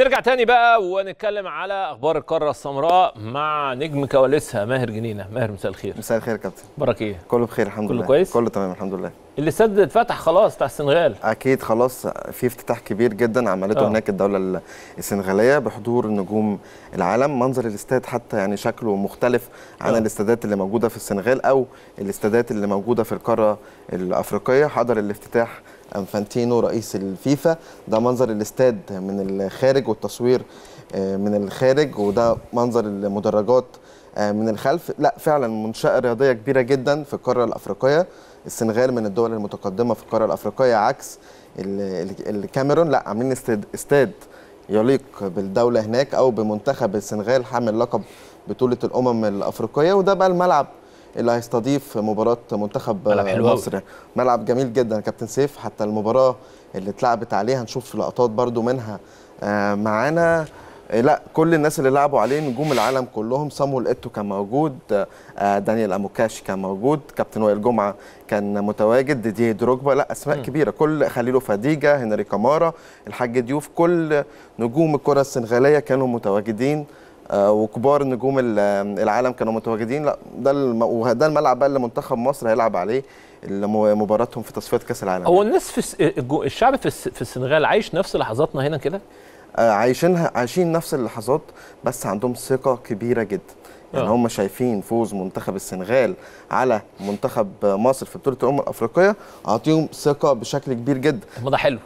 نرجع تاني بقى ونتكلم على اخبار القاره السمراء مع نجم كواليسها ماهر جنينه ماهر مساء الخير مساء الخير يا كابتن برك ايه كله بخير الحمد كله لله كله كويس كله تمام الحمد لله الاستاد اتفتح خلاص بتاع السنغال اكيد خلاص في افتتاح كبير جدا عملته أوه. هناك الدوله السنغاليه بحضور نجوم العالم منظر الاستاد حتى يعني شكله مختلف عن أوه. الاستادات اللي موجوده في السنغال او الاستادات اللي موجوده في القاره الافريقيه حضر الافتتاح انفانتينو رئيس الفيفا ده منظر الاستاد من الخارج والتصوير آه، من الخارج وده منظر المدرجات آه، من الخلف لا فعلا منشاه رياضيه كبيره جدا في القاره الافريقيه السنغال من الدول المتقدمه في القاره الافريقيه عكس الكاميرون لا عاملين استاد يليق بالدوله هناك او بمنتخب السنغال حامل لقب بطوله الامم الافريقيه وده بقى الملعب اللي هيستضيف مباراه منتخب مصر ملعب جميل جدا كابتن سيف حتى المباراه اللي اتلعبت عليها هنشوف لقطات برده منها آه، معانا آه، لا كل الناس اللي لعبوا عليه نجوم العالم كلهم صامويل ايتو كان موجود آه، دانيال اموكاش كان موجود كابتن وائل جمعه كان متواجد دي دروجبا لا اسماء م. كبيره كل خليلو فديجه هنري كامارا الحاج ديوف كل نجوم الكره السنغاليه كانوا متواجدين آه، وكبار نجوم العالم كانوا متواجدين لا ده الم... وده الملعب بقى اللي منتخب مصر هيلعب عليه مباراتهم في تصفيات كاس العالم هو الناس في الشعب في السنغال عايش نفس لحظاتنا هنا كده آه، عايشينها عايشين نفس اللحظات بس عندهم ثقه كبيره جدا يعني آه. هم شايفين فوز منتخب السنغال على منتخب مصر في بطوله الامم الافريقيه عاطيهم ثقه بشكل كبير جدا ما ده حلو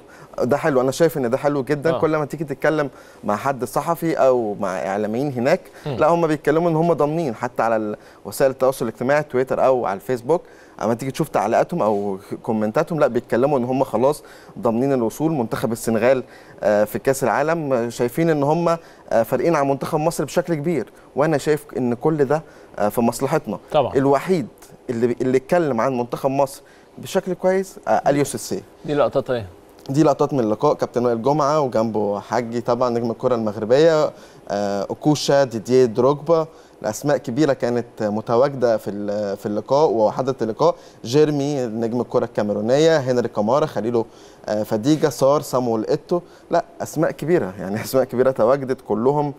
ده حلو انا شايف ان ده حلو جدا آه. كل ما تيجي تتكلم مع حد صحفي او مع اعلاميين هناك م. لا هم بيتكلموا ان هم ضامنين حتى على وسائل التواصل الاجتماعي تويتر او على الفيسبوك اما تيجي تشوف تعليقاتهم او كومنتاتهم لا بيتكلموا ان هم خلاص ضامنين الوصول منتخب السنغال آه، في كاس العالم شايفين ان هم آه، فارقين عن منتخب مصر بشكل كبير وانا شايف ان كل ده آه، في مصلحتنا طبعا. الوحيد اللي اللي اتكلم عن منتخب مصر بشكل كويس اليوس السي دي لقطه ايه دي لقطات من اللقاء كابتن وائل جمعه وجنبه حجي طبعا نجم الكره المغربيه اوكوشا آه، ديديه دروجبا الاسماء كبيره كانت متواجده في في اللقاء وحضرت اللقاء جيرمي نجم الكره الكاميرونيه هنري كامارا خليله آه، فديجا سار سامو ايتو لا اسماء كبيره يعني اسماء كبيره تواجدت كلهم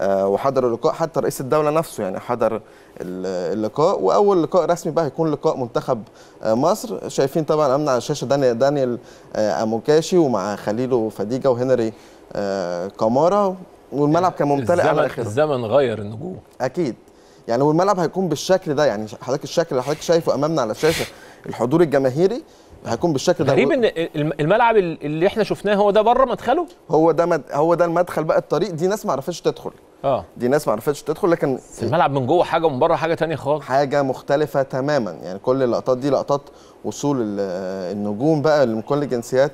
آه، وحضر اللقاء حتى رئيس الدوله نفسه يعني حضر اللقاء واول لقاء رسمي بقى هيكون لقاء منتخب آه، مصر شايفين طبعا امنا على الشاشه دانيال, دانيال آه، اموكاشي ومع خليله فديجه وهنري كامارا والملعب كان ممتلئ على اخره الزمن غير النجوم اكيد يعني والملعب هيكون بالشكل ده يعني حضرتك الشكل اللي حضرتك شايفه امامنا على الشاشه الحضور الجماهيري هيكون بالشكل ده غريب ان الملعب اللي احنا شفناه هو ده بره مدخله هو ده مد... هو ده المدخل بقى الطريق دي ناس ما عرفتش تدخل اه دي ناس ما عرفتش تدخل لكن في الملعب من جوه حاجه ومن بره حاجه ثانيه خالص حاجه مختلفه تماما يعني كل اللقطات دي لقطات وصول النجوم بقى من كل الجنسيات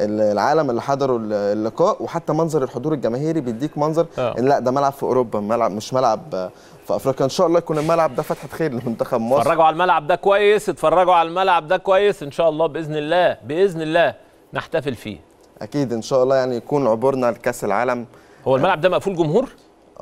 العالم اللي حضروا اللقاء وحتى منظر الحضور الجماهيري بيديك منظر آه. ان لا ده ملعب في اوروبا ملعب مش ملعب في افريقيا ان شاء الله يكون الملعب ده فتحه خير لمنتخب مصر اتفرجوا على الملعب ده كويس اتفرجوا على الملعب ده كويس ان شاء الله باذن الله باذن الله نحتفل فيه اكيد ان شاء الله يعني يكون عبورنا لكاس العالم هو الملعب ده مقفول جمهور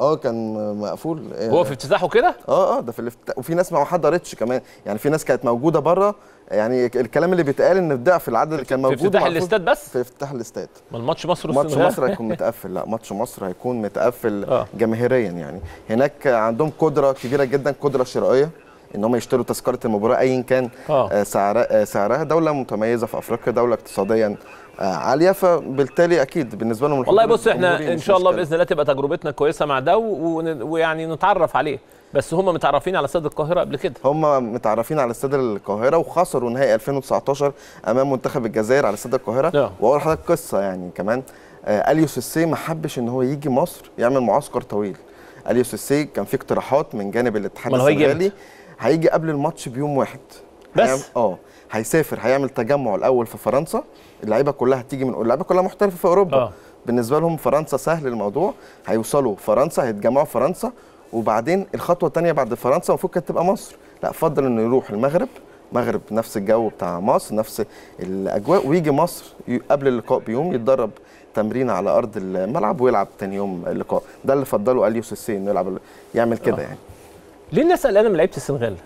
اه كان مقفول هو آه. في افتتاحه كده؟ اه اه ده في الافتتاح وفي ناس ما حضرتش كمان يعني في ناس كانت موجوده بره يعني الكلام اللي بيتقال ان ضعف العدد اللي كان موجود في افتتاح الاستاد بس؟ في افتتاح الاستاد ما الماتش مصر ماتش مصر هيكون متقفل لا ماتش مصر هيكون متقفل اه. جماهيريا يعني هناك عندهم قدره كبيره جدا قدره شرائيه ان هم يشتروا تذكره المباراه ايا كان آه. آه، سعرها آه، سعرها دوله متميزه في افريقيا دوله اقتصاديا عاليه فبالتالي اكيد بالنسبه لهم والله بص احنا ان شاء الله باذن الله تبقى تجربتنا كويسه مع ده ويعني نتعرف عليه بس هم متعرفين على استاد القاهره قبل كده هم متعرفين على استاد القاهره وخسروا نهائي 2019 امام منتخب الجزائر على استاد القاهره نعم. واقول لحضرتك قصه يعني كمان آه اليو سيسي ما حبش ان هو يجي مصر يعمل معسكر طويل اليوس السي كان في اقتراحات من جانب الاتحاد السنغالي هيجي قبل الماتش بيوم واحد بس اه هيسافر هيعمل تجمع الاول في فرنسا اللعيبه كلها هتيجي من اللعيبه كلها محترفه في اوروبا أوه. بالنسبه لهم فرنسا سهل الموضوع هيوصلوا فرنسا هيتجمعوا في فرنسا وبعدين الخطوه الثانيه بعد فرنسا المفروض كانت تبقى مصر لا فضل انه يروح المغرب المغرب نفس الجو بتاع مصر نفس الاجواء ويجي مصر قبل اللقاء بيوم يتدرب تمرين على ارض الملعب ويلعب تاني يوم اللقاء ده اللي فضله اليوس السين يلعب يعمل كده آه. يعني ليه الناس قلقانه من لعيبه السنغال؟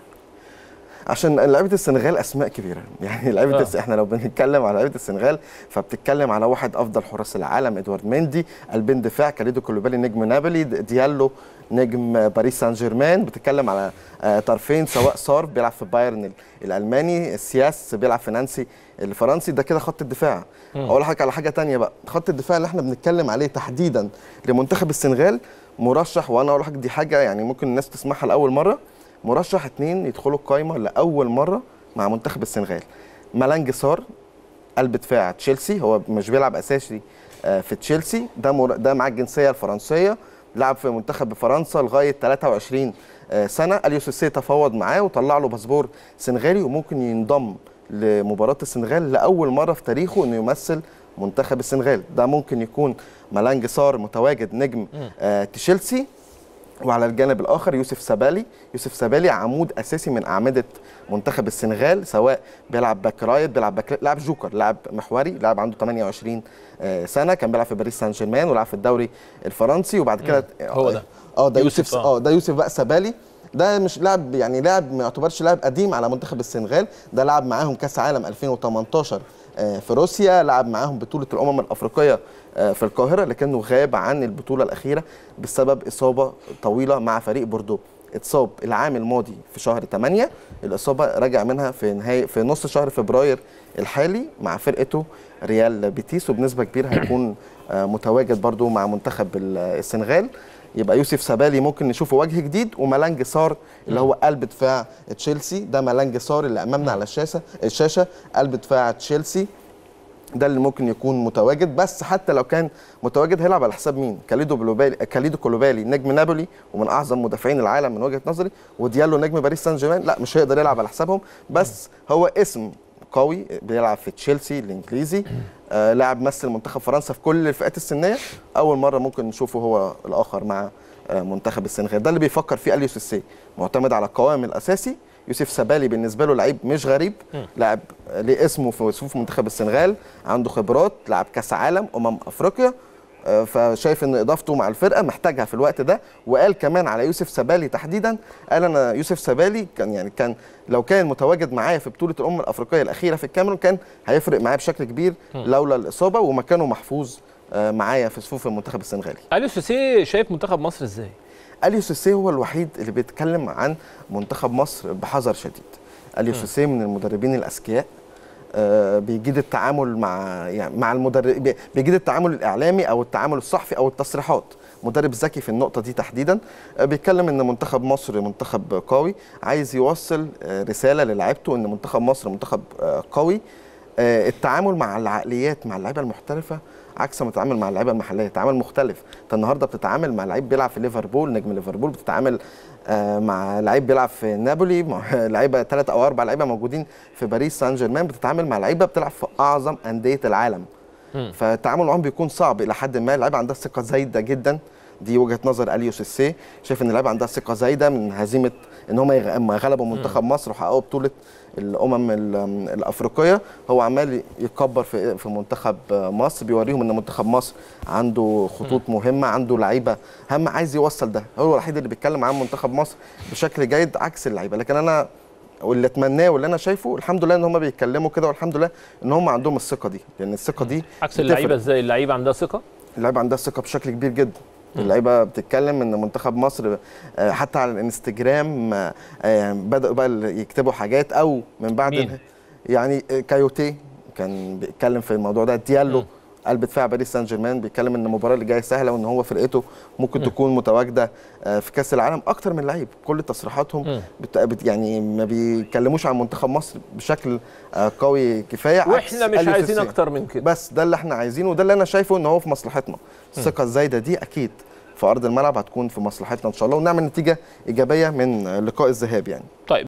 عشان لعيبه السنغال اسماء كبيره يعني لعيبه آه. احنا لو بنتكلم على لعيبه السنغال فبتتكلم على واحد افضل حراس العالم ادوارد مندي قلبين دفاع كاليدو كولوبالي نجم نابولي ديالو نجم باريس سان جيرمان بتتكلم على آه، طرفين سواء صار بيلعب في بايرن الالماني سياس بيلعب في نانسي الفرنسي ده كده خط الدفاع اقول لحضرتك على حاجه ثانيه بقى خط الدفاع اللي احنا بنتكلم عليه تحديدا لمنتخب السنغال مرشح وانا اقول لحضرتك دي حاجه يعني ممكن الناس تسمعها لاول مره مرشح اثنين يدخلوا القايمه لاول مره مع منتخب السنغال مالانج سار قلب دفاع تشيلسي هو مش بيلعب اساسي آه، في تشيلسي ده مر... ده معاه الجنسيه الفرنسيه لعب في منتخب فرنسا لغايه 23 آه، سنه اليو سيسي تفاوض معاه وطلع له باسبور سنغالي وممكن ينضم لمباراه السنغال لاول مره في تاريخه انه يمثل منتخب السنغال ده ممكن يكون مالانج صار متواجد نجم آه تشيلسي وعلى الجانب الاخر يوسف سبالي يوسف سبالي عمود اساسي من اعمده منتخب السنغال سواء بيلعب باك رايت بيلعب باك لاعب جوكر لاعب محوري لاعب عنده 28 آه، سنه كان بيلعب في باريس سان جيرمان ولعب في الدوري الفرنسي وبعد كده هو آه، ده اه ده يوسف آه. اه ده يوسف بقى سبالي ده مش لاعب يعني لاعب ما يعتبرش لاعب قديم على منتخب السنغال ده لعب معاهم كاس عالم 2018 آه، في روسيا لعب معاهم بطوله الامم الافريقيه آه، في القاهره لكنه غاب عن البطوله الاخيره بسبب اصابه طويله مع فريق بوردو اتصاب العام الماضي في شهر 8 الاصابه رجع منها في نهايه في نص شهر فبراير الحالي مع فرقته ريال بيتيس وبنسبه كبيره هيكون آه، متواجد برضو مع منتخب السنغال يبقى يوسف سابالي ممكن نشوفه وجه جديد وملانج سار اللي هو قلب دفاع تشيلسي ده ملانج سار اللي امامنا على الشاشه الشاشه قلب دفاع تشيلسي ده اللي ممكن يكون متواجد بس حتى لو كان متواجد هيلعب على حساب مين كاليدو بلوبالي كاليدو كولوبالي نجم نابولي ومن اعظم مدافعين العالم من وجهه نظري وديالو نجم باريس سان جيرمان لا مش هيقدر يلعب على حسابهم بس هو اسم قوي بيلعب في تشيلسي الانجليزي آه، لاعب مثل منتخب فرنسا في كل الفئات السنيه اول مره ممكن نشوفه هو الاخر مع آه، منتخب السنغال ده اللي بيفكر فيه اليو سيسي معتمد على القوام الاساسي يوسف سبالي بالنسبه له لعيب مش غريب لاعب ليه اسمه في صفوف منتخب السنغال عنده خبرات لعب كاس عالم امم افريقيا فشايف ان اضافته مع الفرقه محتاجها في الوقت ده وقال كمان على يوسف سبالي تحديدا قال انا يوسف سبالي كان يعني كان لو كان متواجد معايا في بطوله الامم الافريقيه الاخيره في الكاميرون كان هيفرق معايا بشكل كبير لولا الاصابه ومكانه محفوظ آه، معايا في صفوف المنتخب السنغالي. اليو سيسي شايف منتخب مصر ازاي؟ اليو سيسي هو الوحيد اللي بيتكلم عن منتخب مصر بحذر شديد. اليو سيسي من المدربين الاذكياء آه، بيجيد التعامل مع يعني مع المدرب بيجيد التعامل الاعلامي او التعامل الصحفي او التصريحات مدرب ذكي في النقطه دي تحديدا آه، بيتكلم ان منتخب مصر منتخب قوي عايز يوصل آه، رساله للعيبته ان منتخب مصر منتخب قوي التعامل مع العقليات مع اللعيبه المحترفه عكس ما تتعامل مع اللعيبه المحليه تعامل مختلف انت النهارده بتتعامل مع لعيب بيلعب في ليفربول نجم ليفربول بتتعامل آه، مع لعيب بيلعب في نابولي لعيبه ثلاث او اربع لعيبه موجودين في باريس سان جيرمان بتتعامل مع لعيبه بتلعب في اعظم انديه العالم فالتعامل معاهم بيكون صعب الى حد ما اللعيبه عندها ثقه زايده جدا دي وجهه نظر اليو سيسي شايف ان اللعيبه عندها ثقه زايده من هزيمه ان هم غلبوا منتخب مصر وحققوا بطوله الامم الافريقيه هو عمال يكبر في في منتخب مصر بيوريهم ان منتخب مصر عنده خطوط مهمه عنده لعيبه هم عايز يوصل ده هو الوحيد اللي بيتكلم عن منتخب مصر بشكل جيد عكس اللعيبه لكن انا واللي اتمناه واللي انا شايفه الحمد لله ان هم بيتكلموا كده والحمد لله ان هم عندهم الثقه دي لان الثقه دي عكس اللعيبه ازاي اللعيبه عندها ثقه اللعيبه عندها ثقه بشكل كبير جدا اللعيبه بتتكلم ان منتخب مصر آه، حتى على الانستجرام آه، آه، بداوا بقى يكتبوا حاجات او من بعد مين؟ يعني كايوتي كان بيتكلم في الموضوع ده ديالو مم. قلب دفاع باريس سان جيرمان بيتكلم ان المباراه اللي جايه سهله وان هو فرقته ممكن تكون متواجده في كاس العالم اكتر من لعيب كل تصريحاتهم يعني ما بيتكلموش عن منتخب مصر بشكل قوي كفايه واحنا مش عايزين اكتر من كده بس ده اللي احنا عايزينه وده اللي انا شايفه ان هو في مصلحتنا الثقه الزايده دي اكيد في ارض الملعب هتكون في مصلحتنا ان شاء الله ونعمل نتيجه ايجابيه من لقاء الذهاب يعني طيب